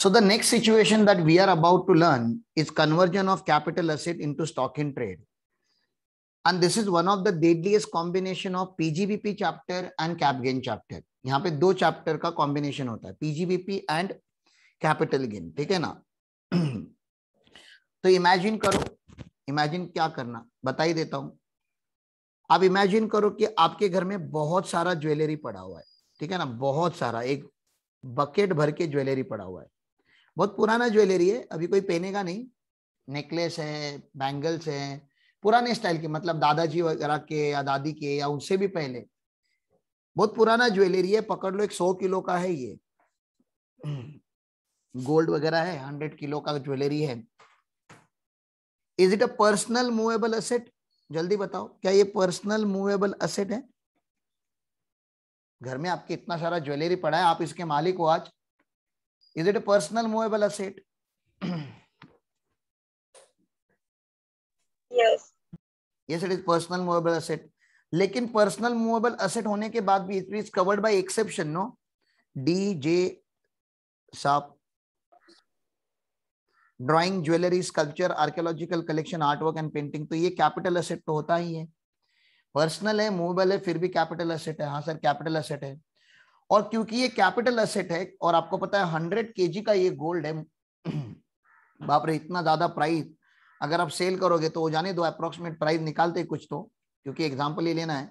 So the next situation that we are about to learn is conversion of capital asset into stock in trade. And this is one of the deadliest combination of PGBP chapter and cap gain chapter. यहाँ पे दो chapter का combination होता है pgbp and capital gain ठीक है ना तो इमेजिन करो इमेजिन क्या करना बता ही देता हूं आप इमेजिन करो कि आपके घर में बहुत सारा ज्वेलरी पड़ा हुआ है ठीक है ना बहुत सारा एक बकेट भर के ज्वेलरी पड़ा हुआ है बहुत पुराना ज्वेलरी है अभी कोई पहनेगा नहीं नेकलेस है बैंगल्स है पुराने स्टाइल के मतलब दादाजी वगैरह के या दादी के या उनसे भी पहले बहुत पुराना ज्वेलरी है पकड़ लो एक सौ किलो का है ये गोल्ड वगैरह है हंड्रेड किलो का ज्वेलरी है is it a personal movable asset जल्दी बताओ क्या ये पर्सनल मूवेबल असेट है घर में आपके इतना सारा ज्वेलरी पड़ा है आप इसके मालिक हो आज Is it a personal movable asset? yes. Yes, it is personal movable asset. लेकिन पर्सनल मूवेबल असेट होने के बाद भी it is covered by exception no D J साहब drawing jewellery sculpture archaeological collection artwork and painting तो ये capital asset तो होता ही है पर्सनल है मूवेबल है फिर भी कैपिटल असेट है हाँ सर कैपिटल असेट है और क्योंकि ये कैपिटल एसेट है और आपको पता है हंड्रेड के का ये गोल्ड है बाप रे इतना ज्यादा प्राइस अगर आप सेल करोगे तो जाने दो अप्रोक्सीमेट प्राइस निकालते कुछ तो क्योंकि एग्जाम्पल ये लेना है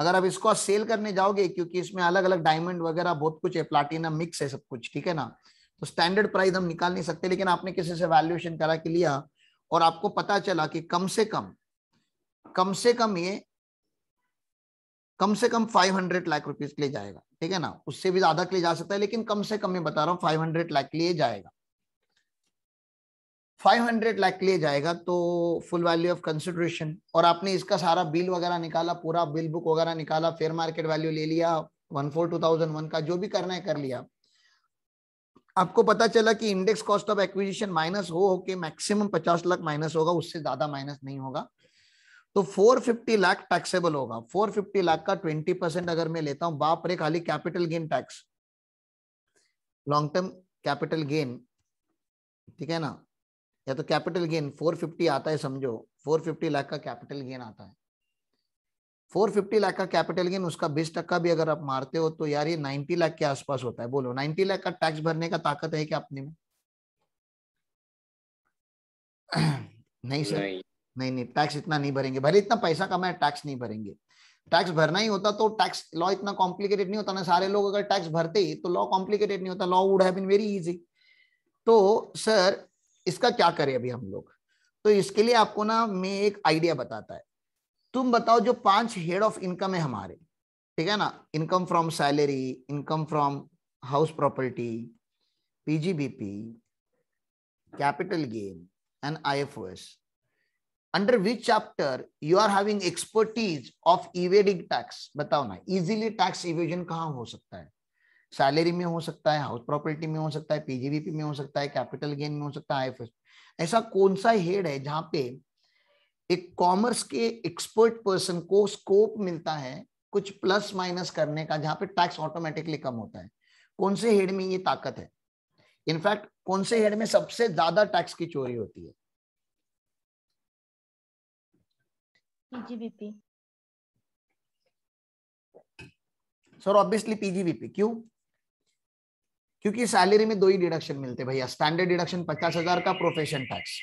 अगर आप इसको सेल करने जाओगे क्योंकि इसमें अलग अलग डायमंड वगैरह बहुत कुछ है प्लाटिनम मिक्स है सब कुछ ठीक है ना तो स्टैंडर्ड प्राइस हम निकाल नहीं सकते लेकिन आपने किसी से वैल्यूएशन करा के लिया और आपको पता चला कि कम से कम कम से कम ये कम से कम 500 लाख रुपीस के लिए जाएगा ठीक है ना उससे भी ज्यादा के लिए जा सकता है लेकिन कम से कम मैं बता रहा हूँ 500 लाख के लिए जाएगा 500 लाख के लिए जाएगा तो फुल वैल्यू ऑफ कंसिडरेशन और आपने इसका सारा बिल वगैरह निकाला पूरा बिल बुक वगैरह निकाला फेयर मार्केट वैल्यू ले लिया वन फोर का जो भी करना है कर लिया आपको पता चला कि index cost of acquisition minus हो के मैक्सिमम पचास लाख माइनस होगा उससे ज्यादा माइनस नहीं होगा तो 450 लाख टैक्सेबल होगा 450 लाख का 20 परसेंट अगर मैं लेता हूं बाप रे खाली capital gain tax long term capital gain ठीक है ना या तो कैपिटल गेन 450 आता है समझो 450 लाख का कैपिटल गेन आता है 450 लाख का कैपिटल गेन उसका 20 टक्का भी अगर आप मारते हो तो यार ये 90 लाख के आसपास होता है बोलो 90 लाख का टैक्स भरने का ताकत है क्या अपने में नहीं सर नहीं। नहीं नहीं टैक्स इतना नहीं भरेंगे भले इतना पैसा कम है टैक्स नहीं भरेंगे टैक्स भरना ही होता तो टैक्स लॉ इतना कॉम्प्लिकेटेड नहीं होता ना सारे लोग अगर टैक्स भरते ही तो लॉ कॉम्प्लिकेटेड नहीं होता law would have been very easy तो सर इसका क्या करें अभी हम लोग तो इसके लिए आपको ना मैं एक आइडिया बताता है तुम बताओ जो पांच हेड ऑफ इनकम है हमारे ठीक है ना income from salary income from house property PGBP capital gain and I under which chapter you are having expertise of evading tax बताओ ना इजीली टैक्स इवेजन कहाँ हो सकता है सैलरी में हो सकता है हाउस प्रॉपर्टी में हो सकता है पीजीबीपी में हो सकता है कैपिटल गेन में हो सकता है आईएफएस ऐसा कौन सा हेड है जहाँ पे एक कॉमर्स के एक्सपर्ट पर्सन को स्कोप मिलता है कुछ प्लस माइनस करने का जहाँ पे टैक्स ऑटोमेटिकली कम होता है कौन से हेड में ये ताकत है इनफैक्ट कौन से हेड में सबसे ज्यादा टैक्स की चोरी होती है पीजीबीपी सर ऑब्वियसली पीजीबीपी क्यों क्योंकि सैलरी में दो ही डिडक्शन मिलते भैया स्टैंडर्ड डिडक्शन पचास हजार का प्रोफेशन टैक्स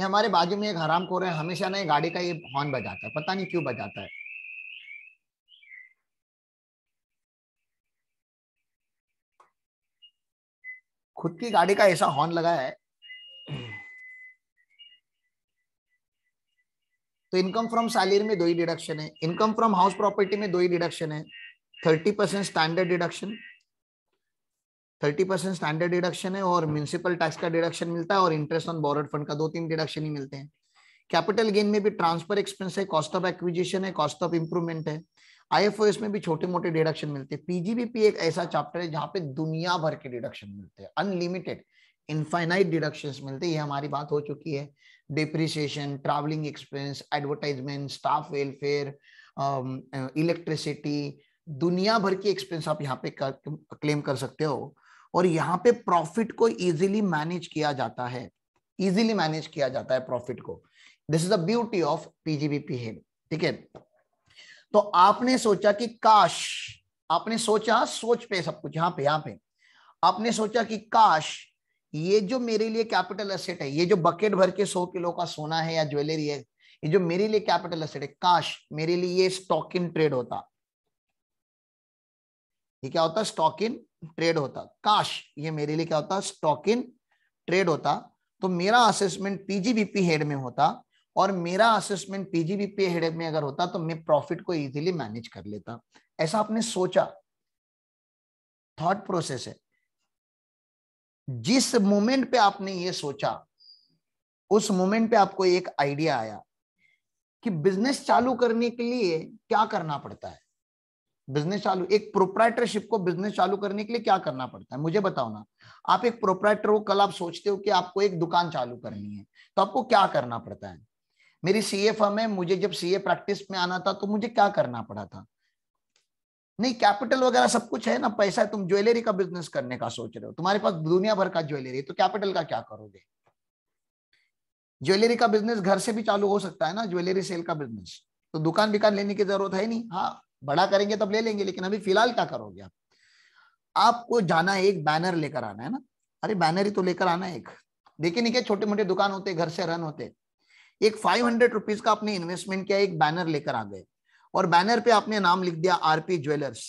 ये हमारे बाजू में एक हराम खोर है हमेशा ना गाड़ी का ये हॉर्न बजाता है पता नहीं क्यों बजाता है खुद की गाड़ी का ऐसा हॉर्न लगा है तो इनकम फ्रॉम सैलरी में दो ही डिडक्शन है इनकम फ्रॉम हाउस प्रॉपर्टी में दो ही डिडक्शन है thirty percent standard deduction thirty percent standard deduction है और म्यूनसिपल टैक्स का डिडक्शन मिलता है और इंटरेस्ट ऑन बॉरड फंड का दो तीन डिडक्शन ही मिलते हैं कैपिटल गेन में भी ट्रांसफर एक्सपेंस है कॉस्ट ऑफ एक्विजिशन है कॉस्ट ऑफ इंप्रूवमेंट है आईएफओएस में भी छोटे मोटे डिडक्शन मिलते हैं पीजीबीपी एक ऐसा चैप्टर है जहां पे दुनिया भर के डिडक्शन मिलते हैं अनलिमिटेड इनफाइनाइट डिडक्शन मिलते ये हमारी बात हो चुकी है depreciation travelling expense advertisement staff welfare electricity दुनिया भर की एक्सपेंस आप यहाँ पे क्लेम कर सकते हो और यहाँ पे प्रॉफिट को इजीली मैनेज किया जाता है इजीली मैनेज किया जाता है प्रॉफिट को this is the beauty of PGBP head ठीक है तो आपने सोचा कि काश आपने सोचा सोच पे सब कुछ यहाँ पे यहाँ पे आपने सोचा कि काश ये जो मेरे लिए कैपिटल एसेट है ये जो बकेट भर के सौ किलो का सोना है या ज्वेलरी है ये जो मेरे लिए कैपिटल एसेट है काश मेरे लिए ये स्टॉक इन ट्रेड होता ये क्या होता स्टॉक इन ट्रेड होता काश ये मेरे लिए क्या होता स्टॉक इन ट्रेड होता तो मेरा असेसमेंट पीजीबीपी हेड में होता और मेरा असेसमेंट पीजीबीपी हेड में अगर होता तो मैं प्रॉफिट को इजीली मैनेज कर लेता ऐसा आपने सोचा थॉट प्रोसेस है जिस मोमेंट पे आपने ये सोचा उस मोमेंट पे आपको एक आइडिया आया कि बिजनेस चालू करने के लिए क्या करना पड़ता है बिजनेस चालू एक प्रोपराइटरशिप को बिजनेस चालू करने के लिए क्या करना पड़ता है मुझे बताओ ना आप एक प्रोपराइटर हो कल आप सोचते हो कि आपको एक दुकान चालू करनी है तो आपको क्या करना पड़ता है मेरी सीए फर्म है मुझे जब सीए प्रैक्टिस में आना था तो मुझे क्या करना पड़ा था नहीं कैपिटल वगैरह सब कुछ है ना पैसा है तुम ज्वेलरी का बिजनेस करने का सोच रहे हो तुम्हारे पास दुनिया भर का ज्वेलरी है तो कैपिटल का क्या करोगे ज्वेलरी का बिजनेस घर से भी चालू हो सकता है ना ज्वेलरी सेल का बिजनेस तो दुकान बिकान लेने की जरूरत है नहीं हाँ बड़ा करेंगे तब ले लेंगे लेकिन अभी फिलहाल क्या करोगे आप आपको जाना है एक बैनर लेकर आना है ना अरे बैनर ही तो लेकर आना है एक देखिए नहीं क्या छोटे मोटे दुकान होते घर से रन होते एक फाइव हंड्रेड रुपीज का आपने इन्वेस्टमेंट किया एक बैनर लेकर आ गए और बैनर पे आपने नाम लिख दिया आरपी ज्वेलर्स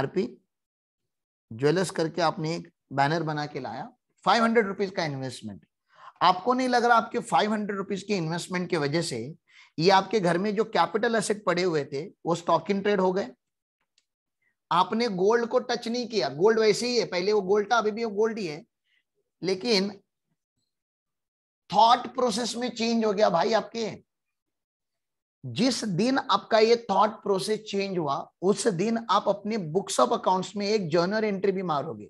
आरपी ज्वेलर्स करके आपने एक बैनर बना के लाया फाइव हंड्रेड रुपीज का इन्वेस्टमेंट आपको नहीं लग रहा आपके फाइव हंड्रेड रुपीज के इन्वेस्टमेंट की वजह से ये आपके घर में जो कैपिटल एसेट पड़े हुए थे वो स्टॉक इन ट्रेड हो गए आपने गोल्ड को टच नहीं किया गोल्ड वैसे ही है पहले वो गोल्ड था अभी भी वो गोल्ड ही है लेकिन थॉट प्रोसेस में चेंज हो गया भाई आपके जिस दिन आपका ये थॉट प्रोसेस चेंज हुआ उस दिन आप अपने बुक्स ऑफ अकाउंट्स में एक जर्नल एंट्री भी मारोगे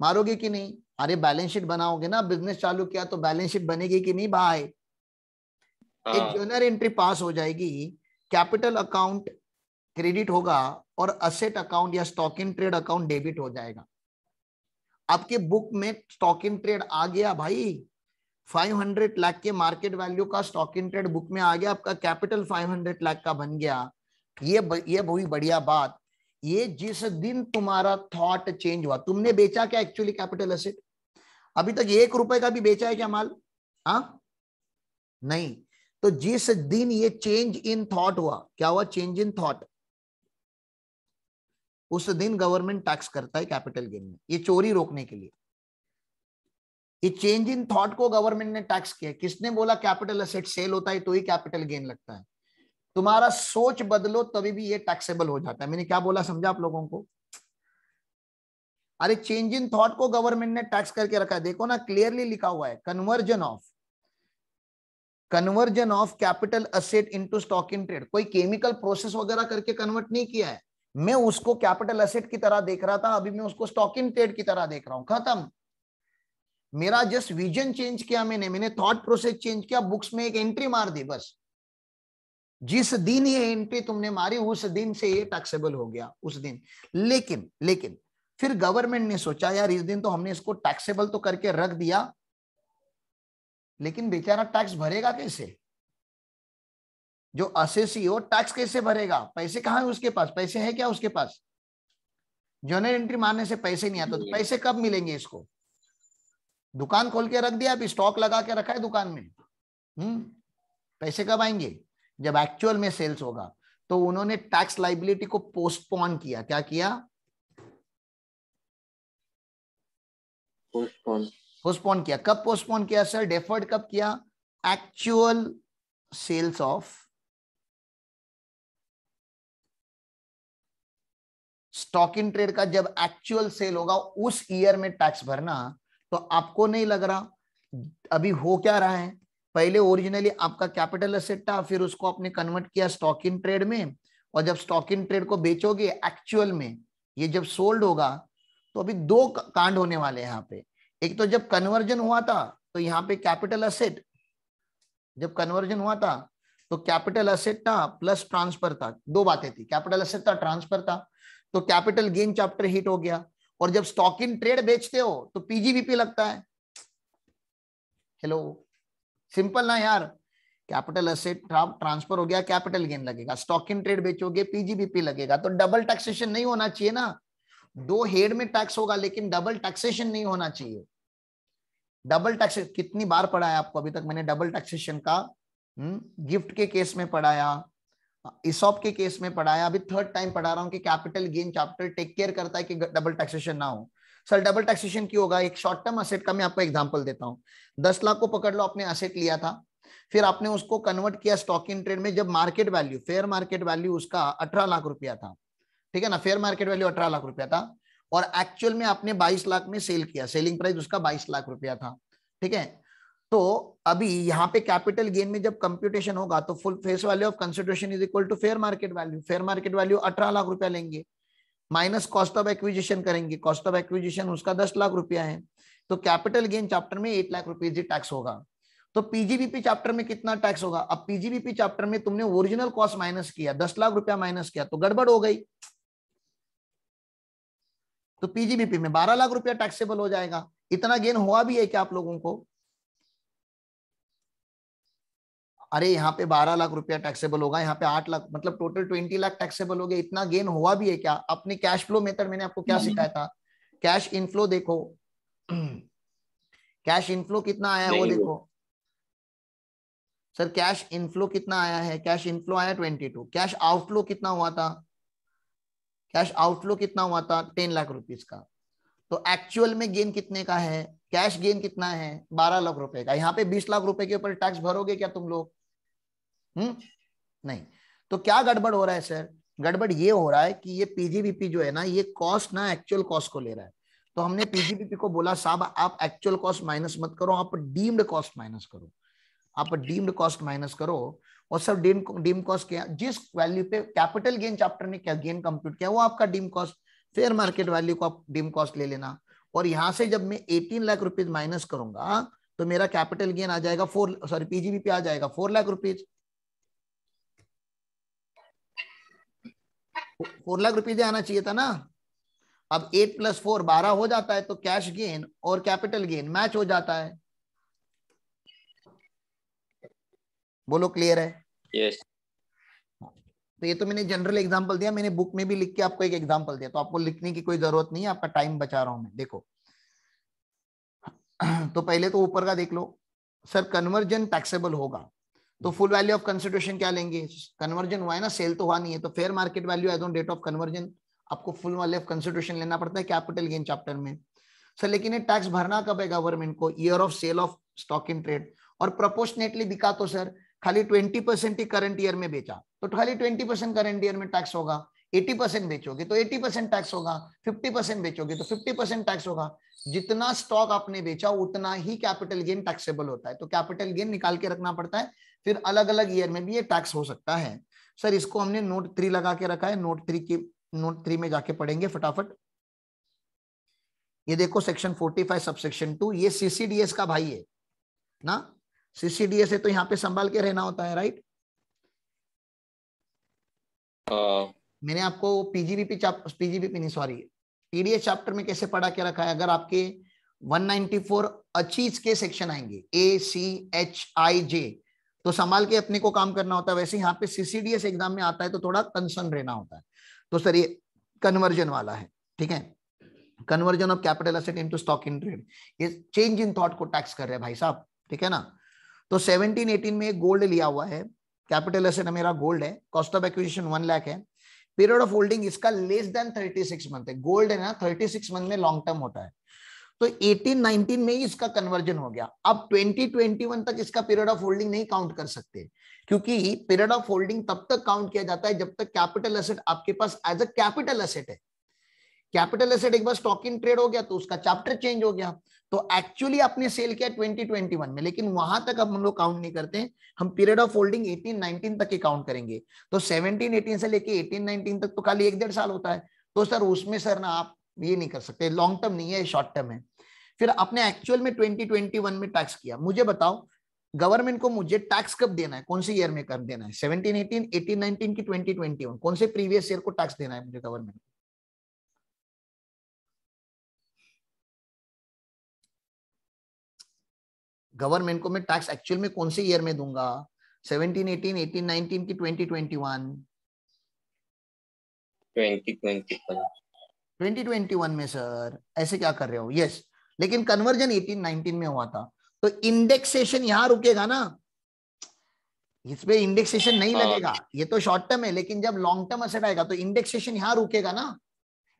मारोगे कि नहीं अरे बैलेंस शीट बनाओगे ना बिजनेस चालू किया तो बैलेंस शीट बनेगी कि नहीं भाई हाँ। एक जर्नल एंट्री पास हो जाएगी कैपिटल अकाउंट क्रेडिट होगा और असेट अकाउंट या stock in trade account debit हो जाएगा आपके बुक में स्टॉक इन ट्रेड आ गया भाई 500 लाख के मार्केट वैल्यू का स्टॉक इन ट्रेड बुक में आ गया आपका कैपिटल 500 लाख का बन गया ये ब, ये बहुत बढ़िया बात ये जिस दिन तुम्हारा थॉट चेंज हुआ तुमने बेचा क्या एक्चुअली कैपिटल असेट अभी तक एक रुपए का भी बेचा है क्या माल हा नहीं तो जिस दिन ये चेंज इन थॉट हुआ क्या हुआ चेंज इन थॉट उस दिन गवर्नमेंट टैक्स करता है कैपिटल गेन में ये चोरी रोकने के लिए ये चेंज इन थॉट को गवर्नमेंट ने टैक्स किया किसने बोला कैपिटल असेट सेल होता है तो ही कैपिटल गेन लगता है तुम्हारा सोच बदलो तभी भी ये टैक्सेबल हो जाता है मैंने क्या बोला समझा आप लोगों को अरे चेंज इन थॉट को गवर्नमेंट ने टैक्स करके रखा है देखो ना क्लियरली लिखा हुआ है conversion of conversion of capital asset into stock in trade कोई केमिकल प्रोसेस वगैरह करके कन्वर्ट नहीं किया है मैं उसको कैपिटल असेट की तरह देख रहा था अभी मैं उसको स्टॉक इन ट्रेड की तरह देख रहा हूं खत्म मेरा जस्ट विजन चेंज किया मैंने मैंने थॉट प्रोसेस चेंज किया बुक्स में एक एंट्री मार दी बस जिस दिन ये एंट्री तुमने मारी उस दिन से ये टैक्सेबल हो गया उस दिन लेकिन लेकिन फिर गवर्नमेंट ने सोचा यार इस दिन तो हमने इसको टैक्सेबल तो करके रख दिया लेकिन बेचारा टैक्स भरेगा कैसे जो असेसी हो टैक्स कैसे भरेगा पैसे कहा है उसके पास पैसे है क्या उसके पास जोनर एंट्री मारने से पैसे नहीं आते तो पैसे कब मिलेंगे इसको दुकान खोल के रख दिया अभी स्टॉक लगा के रखा है दुकान में हम्म पैसे कब आएंगे जब एक्चुअल में सेल्स होगा तो उन्होंने टैक्स लाइबिलिटी को पोस्टपोन किया क्या किया पोस्टपोन पोस्टपोन किया कब पोस्टपोन किया सर डेफर्ड कब किया actual sales of stock in trade का जब एक्चुअल सेल होगा उस ईयर में टैक्स भरना तो आपको नहीं लग रहा अभी हो क्या रहा है पहले ओरिजिनली आपका कैपिटल असेट था फिर उसको आपने कन्वर्ट किया स्टॉक इन ट्रेड में और जब स्टॉक इन ट्रेड को बेचोगे एक्चुअल में ये जब सोल्ड होगा तो अभी दो कांड होने वाले यहाँ पे एक तो जब कन्वर्जन हुआ था तो यहाँ पे कैपिटल असेट जब कन्वर्जन हुआ था तो कैपिटल असेट था प्लस ट्रांसफर था दो बातें थी कैपिटल असेट था ट्रांसफर था तो कैपिटल गेन चैप्टर हिट हो गया और जब स्टॉक इन ट्रेड बेचते हो तो पीजीबीपी लगता है हेलो सिंपल ना यार कैपिटल असेट ट्रांसफर हो गया कैपिटल गेन लगेगा स्टॉक इन ट्रेड बेचोगे पीजीबीपी लगेगा तो डबल टैक्सेशन नहीं होना चाहिए ना दो हेड में टैक्स होगा लेकिन डबल टैक्सेशन नहीं होना चाहिए डबल टैक्स कितनी बार पढ़ाया आपको अभी तक मैंने डबल टैक्सेशन का गिफ्ट हम्म, के केस में पढ़ाया इसॉप के केस में पढ़ाया अभी थर्ड टाइम पढ़ा रहा हूँ कि capital gain chapter take care करता है कि डबल टैक्सेशन ना हो सर डबल टैक्सेशन क्यों होगा एक शॉर्ट टर्म असेट का मैं आपको एग्जांपल देता हूँ दस लाख को पकड़ लो आपने असेट लिया था फिर आपने उसको कन्वर्ट किया स्टॉक इन ट्रेड में जब market value fair market value उसका अठारह लाख रुपया था ठीक है ना फेयर मार्केट वैल्यू अठारह लाख रुपया था और एक्चुअल में आपने बाईस लाख में सेल किया सेलिंग प्राइस उसका बाईस लाख रुपया था ठीक है तो अभी यहाँ पे कैपिटल गेन में जब कंप्यूटेशन होगा तो full face value of consideration is equal to fair market value fair market value अठारह लाख रुपया लेंगे माइनस कॉस्ट ऑफ एक्विजिशन करेंगे कॉस्ट ऑफ एक्विजिशन उसका दस लाख रुपया है तो कैपिटल गेन चैप्टर में एट लाख रुपीज ही टैक्स होगा तो पीजीबीपी चैप्टर में कितना टैक्स होगा अब पीजीबीपी चैप्टर में तुमने ओरिजिनल कॉस्ट माइनस किया दस लाख रुपया माइनस किया तो गड़बड़ हो गई तो पीजीबीपी में बारह लाख रुपया टैक्सेबल हो जाएगा इतना गेन हुआ भी है क्या आप लोगों को अरे यहाँ पे बारह लाख रुपया टैक्सेबल होगा यहाँ पे आठ लाख मतलब टोटल ट्वेंटी लाख टैक्सेबल हो गया इतना गेन हुआ भी है क्या अपने कैश फ्लो मेथड मैंने आपको क्या हम्म। सिखाया था कैश इनफ्लो देखो कैश इनफ्लो कितना आया वो देखो सर कैश इनफ्लो कितना आया है कैश इनफ्लो आया ट्वेंटी टू कैश आउटफ्लो कितना हुआ था कैश आउटफ्लो कितना हुआ था टेन लाख रुपीज का तो एक्चुअल में गेन कितने का है कैश गेन कितना है बारह लाख रुपए का यहाँ पे बीस लाख रुपए के ऊपर टैक्स भरोगे क्या तुम लोग हुँ? हम्म? नहीं तो क्या गड़बड़ हो रहा है सर गड़बड़ ये हो रहा है कि ये पीजीबीपी जो है ना ये कॉस्ट ना एक्चुअल कॉस्ट को ले रहा है तो हमने पीजीबीपी को बोला साहब आप एक्चुअल कॉस्ट माइनस मत करो आप डीम्ड कॉस्ट माइनस करो आप डीम्ड कॉस्ट माइनस करो और सर डीम डीम कॉस्ट क्या जिस वैल्यू पे कैपिटल गेन चैप्टर ने क्या गेन कंप्यूट किया वो आपका deem cost fair market value को आप डीम कॉस्ट ले लेना और यहां से जब मैं एटीन लाख रुपीज माइनस करूंगा तो मेरा कैपिटल गेन आ जाएगा फोर सॉरी पीजीबीपी आ जाएगा four lakh rupees four lakh rupees आना चाहिए था ना अब एट प्लस फोर बारह हो जाता है तो कैश गेन और कैपिटल गेन मैच हो जाता है बोलो क्लियर है yes. तो ये तो मैंने जनरल एग्जांपल दिया मैंने बुक में भी लिख के आपको एक एग्जांपल दिया तो आपको लिखने की कोई जरूरत नहीं है आपका टाइम बचा रहा हूं मैं देखो तो पहले तो ऊपर का देख लो सर कन्वर्जन टैक्सेबल होगा तो फुल वैल्यू ऑफ कंसिडरेशन क्या लेंगे कन्वर्जन हुआ है ना सेल तो हुआ नहीं है तो fair market value as on date of conversion आपको फुल वैल्यू ऑफ कंसिडरेशन लेना पड़ता है कैपिटल गेन चैप्टर में सर लेकिन ये टैक्स भरना कब है गवर्नमेंट को year of sale of stock in trade और प्रपोर्शनेटली बिका तो सर खाली ट्वेंटी परसेंट ही करंट ईयर में बेचा तो खाली ट्वेंटी परसेंट करंट ईयर में टैक्स होगा एटी परसेंट बेचोगे तो एटी परसेंट टैक्स होगा फिफ्टी परसेंट बेचोगे तो फिफ्टी परसेंट टैक्स होगा जितना स्टॉक आपने बेचा उतना ही कैपिटल गेन टैक्सेबल होता है तो कैपिटल गेन निकाल के रखना पड़ता है फिर अलग अलग ईयर में भी ये टैक्स हो सकता है सर इसको हमने नोट थ्री लगा के रखा है नोट थ्री की नोट थ्री में जाके पढ़ेंगे फटाफट ये देखो सेक्शन 45 सबसेक्शन टू ये सीसीडीएस का भाई है ना सीसीडीएस है तो यहाँ पे संभाल के रहना होता है राइट uh... मैंने आपको पीजीबीपी पीजीबीपी नहीं सॉरी पीडीएस चैप्टर में कैसे पढ़ा के रखा है अगर आपके 194 अचीज के सेक्शन आएंगे ए सी एच आई जे तो संभाल के अपने को काम करना होता है वैसे यहाँ पे सीसीडीएस एग्जाम में आता है तो थोड़ा कंसर्न रहना होता है तो सर ये कन्वर्जन वाला है ठीक है conversion of capital asset into stock in trade ये चेंज इन थॉट को टैक्स कर रहे हैं भाई साहब ठीक है ना तो 17 18 में गोल्ड लिया हुआ है कैपिटल असेट मेरा गोल्ड है cost of acquisition one lakh है पीरियड ऑफ होल्डिंग इसका लेस देन सिक्स मंथ है गोल्ड है ना सिक्स मंथ में लॉन्ग टर्म होता है तो 18-19 में ही इसका कन्वर्जन हो गया अब 2021 तक इसका पीरियड ऑफ होल्डिंग नहीं काउंट कर सकते क्योंकि पीरियड ऑफ होल्डिंग तब तक काउंट किया जाता है जब तक कैपिटल एसेट आपके पास एज अ कैपिटल एसेट है कैपिटल एसेट एक बार स्टॉक इन ट्रेड हो गया तो उसका चैप्टर चेंज हो गया तो एक्चुअली आपने सेल किया 2021 में लेकिन वहां तक अब हम लोग काउंट नहीं करते हम पीरियड ऑफ होल्डिंग 18 19 तक ही काउंट करेंगे तो 17 18 से लेके 18 19 तक तो खाली एक डेढ़ साल होता है तो सर उसमें सर ना आप ये नहीं कर सकते लॉन्ग टर्म नहीं है शॉर्ट टर्म है फिर आपने एक्चुअल में 2021 में टैक्स किया मुझे बताओ गवर्नमेंट को मुझे टैक्स कब देना है कौन से ईयर में कब देना है 17 18 18 19 की वन कौन से प्रीवियस ईयर को टैक्स देना है मुझे गवर्नमेंट गवर्नमेंट को मैं टैक्स एक्चुअल में कौन से ईयर में दूंगा 17 18 18 19 की 2021 2021 2021 में सर ऐसे क्या कर रहे हो यस yes. लेकिन कन्वर्जन 18-19 में हुआ था तो इंडेक्सेशन यहां रुकेगा ना इसमें इंडेक्सेशन नहीं हाँ। लगेगा ये तो शॉर्ट टर्म है लेकिन जब लॉन्ग टर्म असेट आएगा तो इंडेक्सेशन यहां रुकेगा ना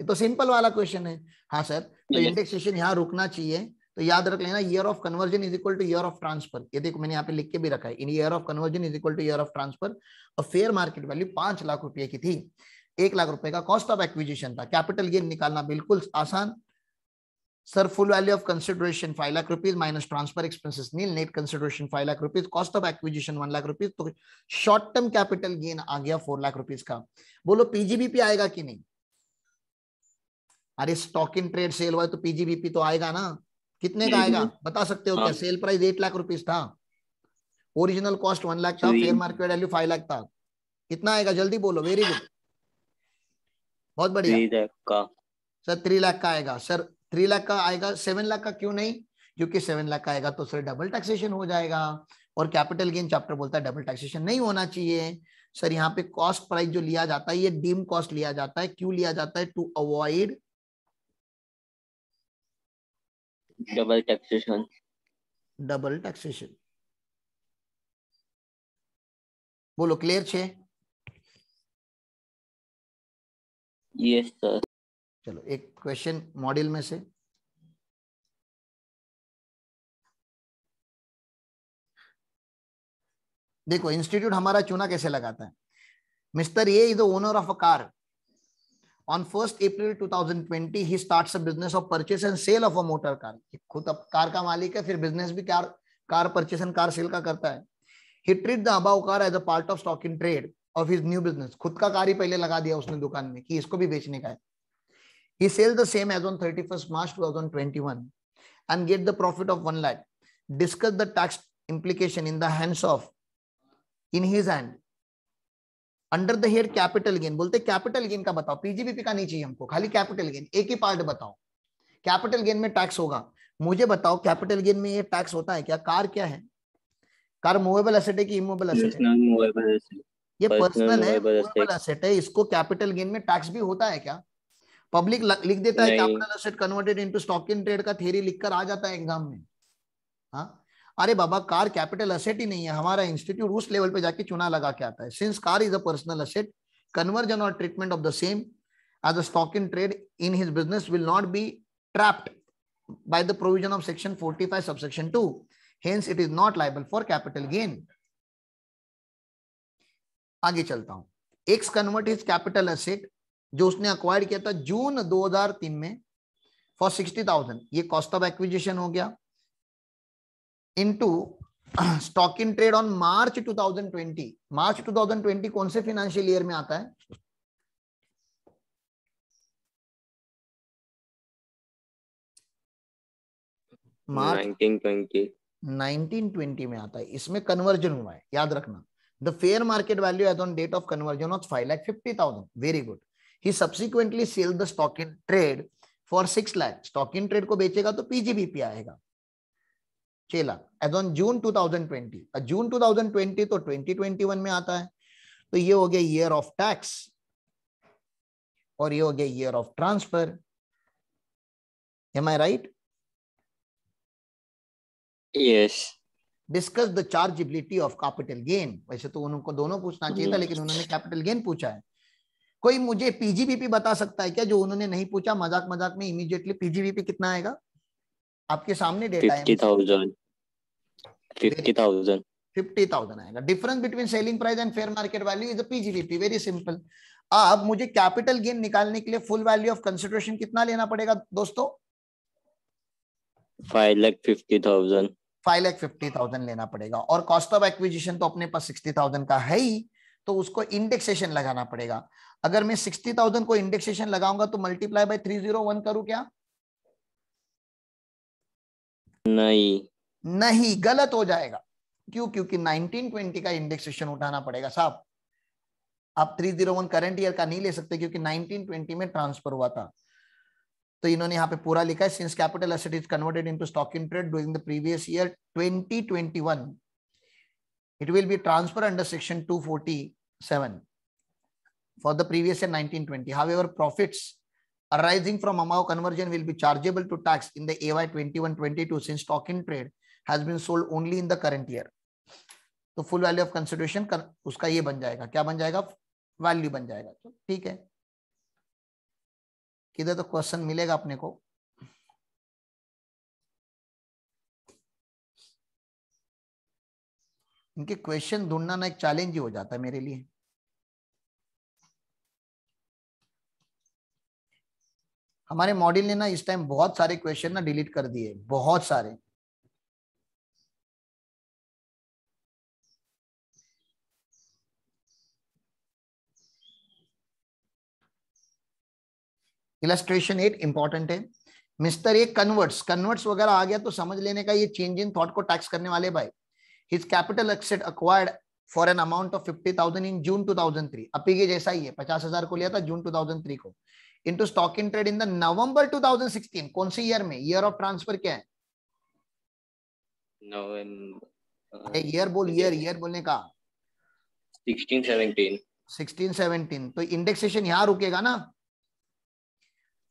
ये तो सिंपल वाला क्वेश्चन है हाँ सर तो इंडेक्सेशन यहां रुकना चाहिए तो याद रख लेना year of conversion is equal to year of transfer ये देखो मैंने यहाँ पे लिख के भी रखा है in year of conversion is equal to year of transfer और फेयर मार्केट वैल्यू पांच लाख रुपए की थी एक लाख रुपए का कॉस्ट ऑफ एक्विजिशन था कैपिटल गेन निकालना बिल्कुल आसान Sir, full value of consideration 5 lakh rupees minus transfer expenses nil, net consideration 5 lakh rupees, cost of acquisition 1 lakh rupees, तो short term capital gain आ गया 4 lakh rupees का बोलो PGBP आएगा कि नहीं अरे स्टॉक इन ट्रेड सेल हुआ तो पीजीबीपी तो आएगा ना कितने का आएगा बता सकते हो क्या sale price eight lakh rupees था ओरिजिनल कॉस्ट वन लाख था fair market value five lakh था कितना आएगा जल्दी बोलो वेरी गुड बहुत बढ़िया सर थ्री लाख का आएगा सर थ्री लाख का आएगा सेवन लाख का क्यों नहीं क्योंकि सेवन लाख का आएगा तो सर डबल टैक्सेशन हो जाएगा और कैपिटल गेन चैप्टर बोलता है डबल टैक्सेशन नहीं होना चाहिए सर यहाँ पे कॉस्ट प्राइस जो लिया जाता है ये डीम कॉस्ट लिया जाता है क्यों लिया जाता है to avoid double taxation double taxation बोलो क्लियर छे यस सर चलो एक क्वेश्चन मॉड्यूल में से देखो इंस्टीट्यूट हमारा चूना कैसे लगाता है mister A is the owner of a car on 1st April 2020 he starts a business of purchase and sale of a motor car. खुद अब कार का मालिक है फिर बिजनेस भी car car purchase and car sale का करता है ही treat the above car as a part of stock in trade of his new business खुद का कार ही पहले लगा दिया उसने दुकान में कि इसको भी बेचने का है He sells the same as on 31st March 2021 and get the profit of 1 lakh. Discuss the tax implication in the hands of, in his hand. Under the head capital gain बोलते कैपिटल गेन का बताओ PGBP का नहीं चाहिए हमको खाली capital gain एक ही पार्ट बताओ कैपिटल गेन में टैक्स होगा मुझे बताओ कैपिटल गेन में ये टैक्स होता है क्या कार क्या है कार मूवेबल एसेट है कि इमोबल एसेट है ये पर्सनल है मूवेबल एसेट है इसको कैपिटल गेन में टैक्स भी होता है क्या पब्लिक लिख देता है capital asset converted into stock in trade का थ्योरी लिखकर आ जाता है एग्जाम में हाँ अरे बाबा कार कैपिटल असेट ही नहीं है हमारा इंस्टीट्यूट उस लेवल पे जाके चुना लगा के आता है since car is a personal asset conversion और treatment of the same as a stock in trade in his business will not be trapped by by the provision of section 45 subsection two hence it is not liable for capital gain आगे चलता हूं X convert is capital asset जो उसने acquire किया था June 2003 में for sixty thousand ये cost of acquisition हो गया into stock in trade on March 2020 March 2020 कौन से फिनेंशियल ईयर में आता है मार्च 1920 1920 में आता है इसमें कन्वर्जन हुआ है याद रखना the fair market value as on date of conversion of five lakh fifty thousand very good he subsequently sale the stock in trade for six lakh stock in trade को बेचेगा तो पीजीबीपी आएगा 6 lakh as on June 2020 June 2020 to 2021 में आता है तो ye हो गया ईयर ऑफ टैक्स और ये हो गया year of transfer am I right yes discuss the chargeability of capital gain वैसे तो उनको दोनों पूछना चाहिए था लेकिन उन्होंने कैपिटल गेन पूछा है कोई मुझे पीजीबीपी बता सकता है क्या जो उन्होंने नहीं पूछा मजाक मजाक में इमीडिएटली पीजीबीपी कितना आएगा आपके सामने डेटा है फिफ्टी थाउजेंड आएगा difference between selling price and fair market value is PGBP very simple अब मुझे कैपिटल गेन निकालने के लिए फुल वैल्यू ऑफ कंसिडरेशन कितना लेना पड़ेगा दोस्तों five lakh fifty thousand five lakh fifty thousand लेना पड़ेगा और कॉस्ट ऑफ एक्विजिशन तो अपने पास सिक्सटी थाउजेंड का है ही तो उसको इंडेक्सेशन लगाना पड़ेगा अगर मैं सिक्सटी थाउजेंड को इंडेक्सेशन लगाऊंगा तो multiply by three zero one करूं क्या नहीं नहीं गलत हो जाएगा क्यों क्योंकि 1920 का इंडेक्सेशन उठाना पड़ेगा साहब आप 301 करंट ईयर का नहीं ले सकते क्योंकि 1920 में ट्रांसफर हुआ था तो इन्होंने यहाँ पे पूरा लिखा है since capital asset is converted into stock in trade during the previous year 2021 it will be transfer under section 247 for the previous year 1920. However, profits arising from amao conversion will be chargeable to tax in the AY 21-22 since stock in trade has been sold only in the current year. तो full value of consideration उसका ये बन जाएगा क्या बन जाएगा value बन जाएगा तो ठीक है किधर तो क्वेश्चन मिलेगा अपने को इनके क्वेश्चन ढूंढना ना एक चैलेंज ही हो जाता है मेरे लिए हमारे मॉडल ने ना इस टाइम बहुत सारे क्वेश्चन ना डिलीट कर दिए बहुत सारे इलेट्रेशन एट इंपॉर्टेंट है मिस्टर ये कन्वर्ट्स कन्वर्ट्स वगैरह आ गया तो समझ लेने का ये चेंज इन थॉट को टैक्स करने वाले भाई his capital asset acquired for an amount of fifty thousand in June two thousand three अपी के जैसा ही है पचास हजार को लिया था जून टू थाउजेंड थ्री को into stock in trade in the November 2016 कौन से ईयर में ईयर ऑफ ट्रांसफर क्या है नवंबर ईयर बोल ईयर ईयर बोलने का 16 17 16 17 तो इंडेक्सेशन यहां रुकेगा ना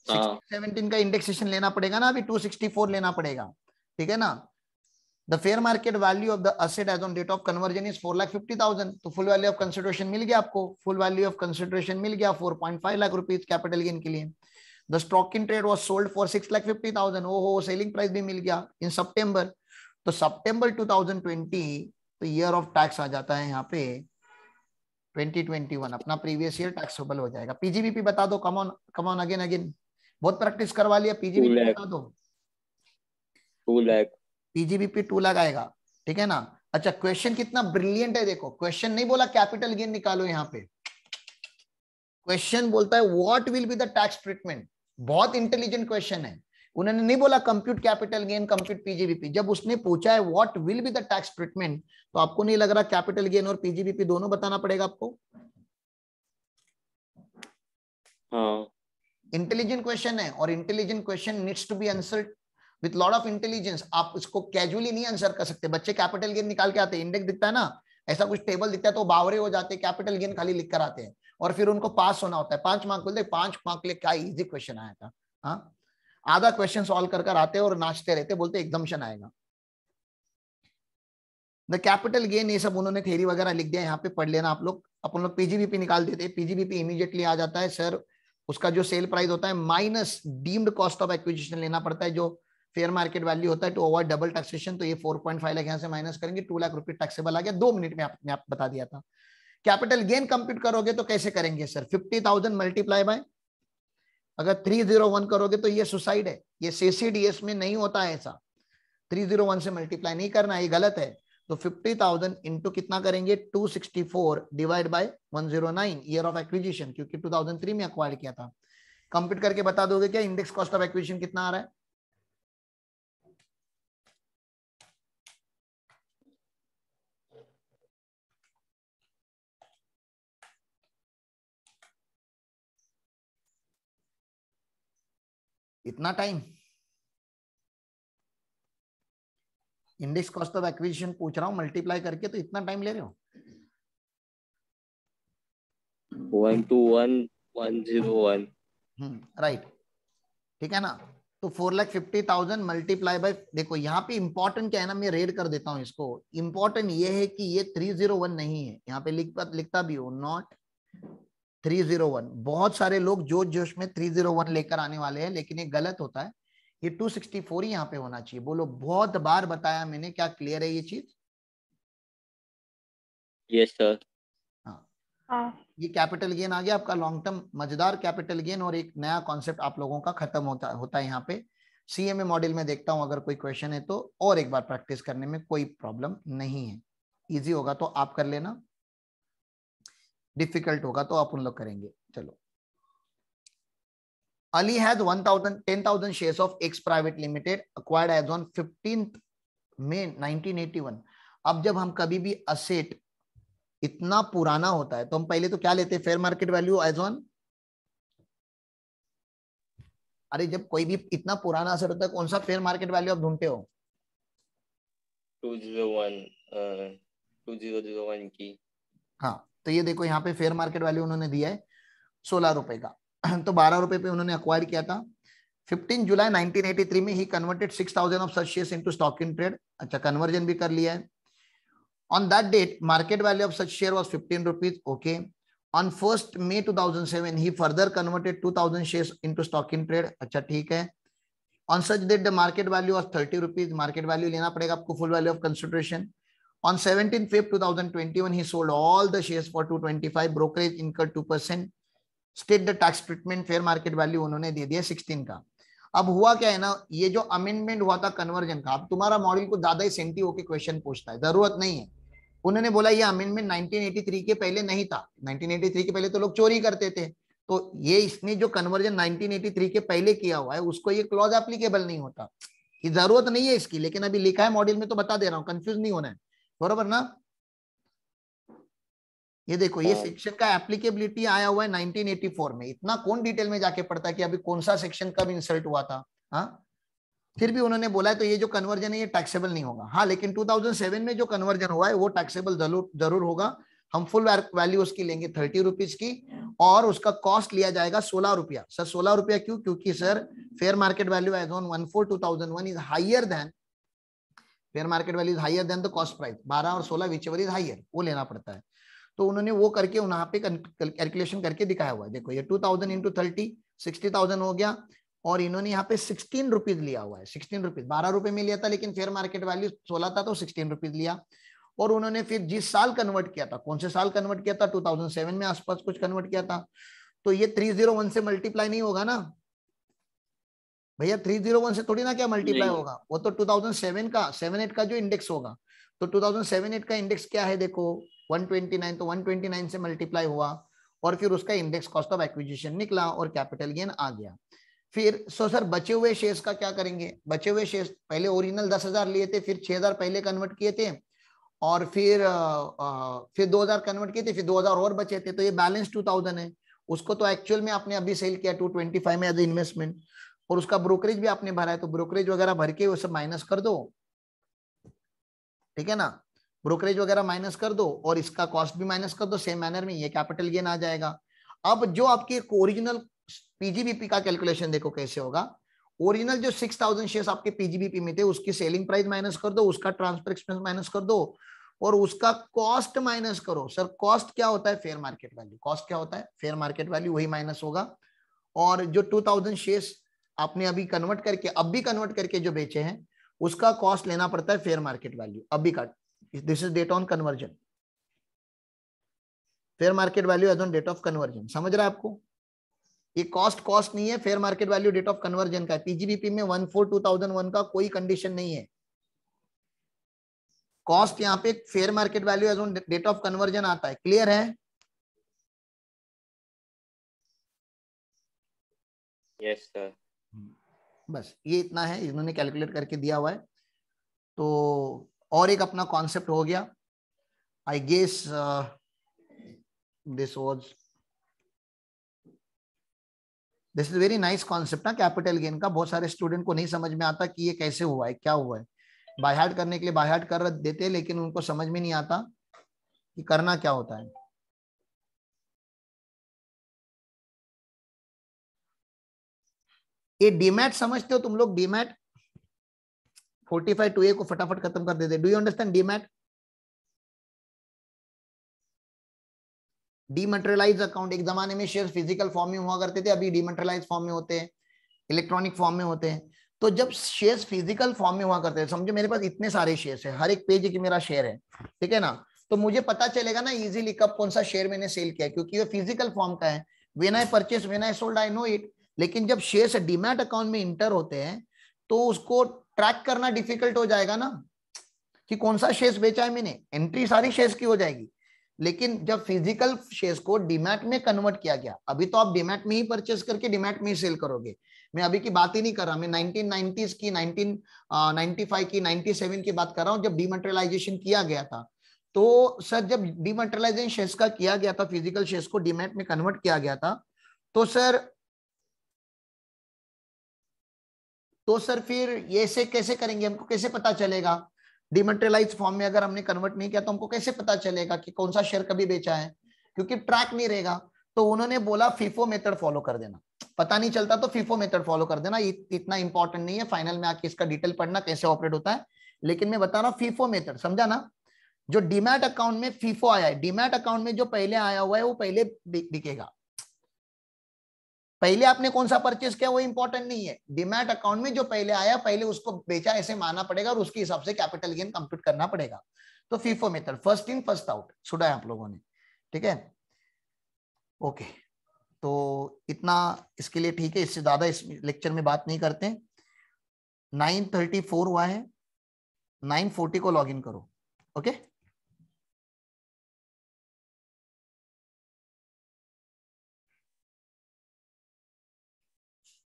सेवनटीन हाँ। का इंडेक्सेशन लेना पड़ेगा ना अभी 264 लेना पड़ेगा ठीक है ना the fair market value of the asset as on date of conversion is four lakh fifty thousand तो फुल वैल्यू ऑफ कंसिडरेशन मिल गया आपको फुल वैल्यू ऑफ कंसिडरेशन मिल गया four point five lakh rupees capital gain के लिए the stock in trade was sold for six lakh fifty thousand ओ हो सेलिंग प्राइस भी मिल गया इन सप्टेम्बर तो सप्टेम्बर टू थाउजेंड ट्वेंटी तो ईयर ऑफ टैक्स आ जाता है यहाँ पे 2021 अपना प्रीवियस ईयर टैक्सेबल हो जाएगा पीजीबीपी बता दो come on come on again again बहुत प्रैक्टिस करवा लिया पीजीबीपी बता दो टू लाख पीजीबीपी टू लगाएगा ठीक है ना अच्छा क्वेश्चन कितना ब्रिलियंट है देखो क्वेश्चन नहीं बोला कैपिटल गेन निकालो यहाँ पे क्वेश्चन बोलता है what will be the tax treatment बहुत इंटेलिजेंट क्वेश्चन है उन्होंने नहीं बोला compute capital gain compute PGBP जब उसने पूछा है what will be the tax treatment तो आपको नहीं लग रहा कैपिटल गेन और पीजीबीपी दोनों बताना पड़ेगा आपको इंटेलिजेंट हाँ। क्वेश्चन है और intelligent question needs to be answered with lot of intelligence आप उसको कैजुअली नहीं आंसर कर सकते बच्चे कैपिटल गेन निकाल के आते हैं इंडेक्स दिखता है ना ऐसा कुछ टेबल दिखता है तो बावरे हो जाते हैं कैपिटल गेन खाली लिख कर आते हैं और फिर उनको पास होना होता है पांच मार्क बोलते पांच मार्क ले क्या इजी क्वेश्चन आया था हाँ आधा क्वेश्चन सॉल्व कर कर आते और नाचते रहते बोलते एग्जामेशन आएगा द कैपिटल गेन ये सब उन्होंने थेरी वगैरह लिख दिया यहाँ पे पढ़ लेना आप लोग अपन लोग पीजीबीपी निकाल देते हैं पीजीबीपी इमीडिएटली आ जाता है सर उसका जो सेल प्राइस होता है minus deemed cost of acquisition लेना पड़ता है जो फेयर मार्केट वैल्यू होता है टू अवॉइड डबल टैक्सेशन तो ये 4.5 लाख यहाँ से माइनस करेंगे टू लाख रुपए टैक्सेबल आ गया दो मिनट में आपने आप बता दिया था कैपिटल गेन कंप्यूट करोगे तो कैसे करेंगे sir fifty thousand multiply by अगर थ्री जीरो वन करोगे तो ये सुसाइड है ये सीसीडीएस में नहीं होता है ऐसा थ्री जीरो वन से मल्टीप्लाई नहीं करना ये गलत है तो फिफ्टी थाउजेंड इंटू कितना करेंगे two sixty four divide by one zero nine year of acquisition क्योंकि टू थाउजेंड थ्री में अक्वायर किया था कंप्यूट करके बता दोगे क्या इंडेक्स कॉस्ट ऑफ एक्विजिशन कितना आ रहा है इतना time index cost of acquisition पूछ रहा हूं मल्टीप्लाई करके तो इतना टाइम ले रहे हो one two one one zero one right ठीक है ना तो four lakh fifty thousand multiply by देखो यहाँ पे इंपॉर्टेंट क्या है ना मैं रेड कर देता हूँ इसको इंपॉर्टेंट ये है कि ये थ्री जीरो वन नहीं है यहाँ पे लिख लिखता भी हो नॉट 301 बहुत सारे लोग जोश जोश में 301 लेकर आने वाले हैं लेकिन ये गलत होता है ये 264 ही यहाँ पे होना चाहिए बोलो बहुत बार बताया मैंने क्या क्लियर है ये चीज यस सर ये कैपिटल गेन आ गया आपका लॉन्ग टर्म मजेदार कैपिटल गेन और एक नया कॉन्सेप्ट आप लोगों का खत्म होता होता है यहाँ पे सीएमए मॉडल में देखता हूँ अगर कोई क्वेश्चन है तो और एक बार प्रैक्टिस करने में कोई प्रॉब्लम नहीं है इजी होगा तो आप कर लेना डिफिकल्ट होगा तो आप उन लोग करेंगे चलो Ali has 1,000, 10,000 shares of X Private Limited acquired as on 15th May 1981. अब जब हम कभी भी असेट इतना पुराना होता है तो हम पहले तो क्या लेते हैं fair market value as on अरे जब कोई भी इतना पुराना असर होता है कौन सा फेयर मार्केट वैल्यू आप ढूंढते हो 201 uh, 2001 की हाँ तो ये देखो यहाँ पे फेयर मार्केट वैल्यू उन्होंने दिया है सोलह रुपए का तो बारह रुपए पे उन्होंने अक्वायर किया था 15 जुलाई 1983 में ही कन्वर्टेड 6,000 ऑफ सचेस इनटू स्टॉक इन ट्रेड अच्छा कन्वर्जन भी कर लिया है on that date market value of such share was fifteen rupees okay on first May 2007 ही further converted 2,000 thousand share into stock in trade अच्छा ठीक है on such date the market value of thirty rupees market value लेना पड़ेगा आपको full value of consideration On 17 Feb 2021, he sold all the shares for 225. Brokerage incurred 2%. State the tax treatment fair market value उन्होंने दे दिया 16 का अब हुआ क्या है ना ये जो अमेंडमेंट हुआ था कन्वर्जन का अब तुम्हारा मॉडल को ज्यादा ही सेंटिव होकर क्वेश्चन पूछता है जरूरत नहीं है उन्होंने बोला ये अमेंडमेंट 1983 के पहले नहीं था 1983 के पहले तो लोग चोरी करते थे तो ये इसने जो कन्वर्जन 1983 के पहले किया हुआ है उसको ये क्लॉज एप्लीकेबल नहीं होता जरूरत नहीं है इसकी लेकिन अभी लिखा है मॉडल में तो बता दे रहा हूँ कंफ्यूज नहीं होना है बरोबर ना ये देखो ये सेक्शन हाँ। का एप्लीकेबिलिटी आया हुआ है 1984 में इतना कौन डिटेल में जाके पड़ता है कि अभी कौन सा सेक्शन कब इंसल्ट हुआ था हा? फिर भी उन्होंने बोला है तो ये जो कन्वर्जन है ये टैक्सेबल नहीं होगा हाँ लेकिन 2007 में जो कन्वर्जन हुआ है वो टैक्सेबल जरूर जरूर होगा हम फुल वैल्यू उसकी लेंगे थर्टी रुपीज की और उसका कॉस्ट लिया जाएगा सोलह रुपया सर सोलह रुपया क्यों क्योंकि sir fair market value as on one four two thousand one is higher than fair market value is higher than the cost price बारह और सोलह विच एवर इज हाइयर वो लेना पड़ता है तो उन्होंने वो करके वहां पे कैलकुलेशन करके दिखाया हुआ है देखो ये two thousand into thirty sixty thousand हो गया और इन्होंने यहाँ पे सिक्सटीन रुपीज लिया हुआ है सिक्सटीन रुपीज बारह रुपए में लिया था लेकिन फेयर मार्केट वैल्यू सोलह था तो सिक्सटीन रुपीज लिया और उन्होंने फिर जिस साल कन्वर्ट किया था कौन से साल कन्वर्ट किया था 2007 में आसपास कुछ कन्वर्ट किया था तो ये 301 से मल्टीप्लाई नहीं होगा ना भैया थ्री जीरो वन से थोड़ी ना क्या मल्टीप्लाई होगा वो तो टू थाउजेंड सेवन का सेवन एट का जो इंडेक्स होगा तो टू थाउजेंड सेवन एट का इंडेक्स क्या है देखो वन ट्वेंटी नाइन तो वन ट्वेंटी नाइन से मल्टीप्लाई हुआ और फिर उसका इंडेक्स कॉस्ट ऑफ एक्विजिशन निकला और कैपिटल गेन आ गया फिर सो सर बचे हुए शेयर्स का क्या करेंगे बचे हुए शेयर्स पहले ओरिजिनल दस हजार लिए थे फिर छह हजार पहले कन्वर्ट किए थे और फिर आ, आ, फिर दो हजार कन्वर्ट किए थे फिर दो हजार और बचे थे तो ये बैलेंस टू थाउजेंड है उसको तो एक्चुअल में आपने अभी सेल किया टू ट्वेंटी फाइव में एज इन्वेस्टमेंट और उसका ब्रोकरेज भी आपने भरा है तो ब्रोकरेज वगैरह भर के उसे माइनस कर दो ठीक है ना ब्रोकरेज वगैरह माइनस कर दो और इसका कॉस्ट भी माइनस कर दो सेम मैनर में ये कैपिटल गेन आ जाएगा अब जो आपके ओरिजिनल पीजीबीपी का कैलकुलेशन देखो कैसे होगा ओरिजिनल जो सिक्स थाउजेंड शेयर आपके पीजीबीपी में थे उसकी सेलिंग प्राइस माइनस कर दो उसका ट्रांसफर एक्सपेंस माइनस कर दो और उसका कॉस्ट माइनस करो सर कॉस्ट क्या होता है फेयर मार्केट वैल्यू कॉस्ट क्या होता है फेयर मार्केट वैल्यू वही माइनस होगा और जो टू थाउजेंड शेयर आपने अभी कन्वर्ट करके अब भी कन्वर्ट करके जो बेचे हैं उसका कॉस्ट लेना पड़ता है फेयर मार्केट वैल्यू अब भी काट this is date on conversion fair market value as on date of conversion समझ रहा है आपको ये कॉस्ट कॉस्ट नहीं है fair market value date of conversion का पीजीबीपी में one four two thousand one का कोई कंडीशन नहीं है कॉस्ट यहाँ पे fair market value as on date of conversion आता है क्लियर है यस yes, सर बस ये इतना है इन्होंने कैलकुलेट करके दिया हुआ है तो और एक अपना कॉन्सेप्ट हो गया I guess this was this is very nice concept ना कैपिटल गेन का बहुत सारे स्टूडेंट को नहीं समझ में आता कि ये कैसे हुआ है क्या हुआ है बाय हार्ट करने के लिए बाय हार्ट कर देते हैं लेकिन उनको समझ में नहीं आता कि करना क्या होता है ये डीमैट समझते हो तुम लोग demat forty five two A को फटाफट खत्म कर देते do you understand demat dematerialise account एक जमाने में शेयर फिजिकल फॉर्म में हुआ करते थे अभी डीमेटेरियलाइज फॉर्म में होते हैं इलेक्ट्रॉनिक फॉर्म में होते हैं तो जब शेयर फिजिकल फॉर्म में हुआ करते हैं समझो मेरे पास इतने सारे शेयर है हर एक पेज की मेरा शेयर है ठीक है ना तो मुझे पता चलेगा ना इजीली कब कौन सा शेयर मैंने सेल किया क्योंकि ये फिजिकल फॉर्म का है when I purchase when I sold I know it लेकिन जब शेयर्स डीमैट अकाउंट में इंटर होते हैं तो उसको ट्रैक करना डिफिकल्ट हो जाएगा ना कि कौन सा शेयर्स बेचा है मैंने एंट्री सारी शेयर्स की हो जाएगी लेकिन जब फिजिकल शेयर्स को डीमैट में कन्वर्ट किया गया अभी तो आप डीमैट में ही परचेस करके डीमैट में ही सेल करोगे मैं अभी की बात ही नहीं कर रहा मैं 1990s की 1995 की 97 की बात कर रहा हूँ जब डिमेटेरियलाइजेशन किया गया था तो सर जब डिमेटेरियलाइजेशन शेयर्स का किया गया था फिजिकल शेयर्स को डीमैट में कन्वर्ट किया गया था तो सर तो सर फिर ये से कैसे करेंगे हमको कैसे पता चलेगा डिमेटेरियलाइज फॉर्म में अगर हमने कन्वर्ट नहीं किया तो हमको कैसे पता चलेगा कि कौन सा शेयर कभी बेचा है क्योंकि ट्रैक नहीं रहेगा तो उन्होंने बोला फिफो मेथड फॉलो कर देना पता नहीं चलता तो फिफो मेथड फॉलो कर देना इत, इतना इंपॉर्टेंट नहीं है फाइनल में आके इसका डिटेल पढ़ना कैसे ऑपरेट होता है लेकिन मैं बता रहा हूँ फीफो मेथड समझा ना जो डीमैट अकाउंट में फीफो आया है डीमैट अकाउंट में जो पहले आया हुआ है वो पहले बिकेगा पहले आपने कौन सा परचेज किया वो इंपॉर्टेंट नहीं है डिमैट अकाउंट में जो पहले आया पहले उसको बेचा ऐसे माना पड़ेगा और उसके हिसाब से कैपिटल गेन कंप्यूट करना पड़ेगा तो FIFO method first in first out सुना है आप लोगों ने ठीक है ओके तो इतना इसके लिए ठीक है इससे ज्यादा इस लेक्चर में बात नहीं करते नाइन हुआ है नाइन को लॉग करो ओके okay?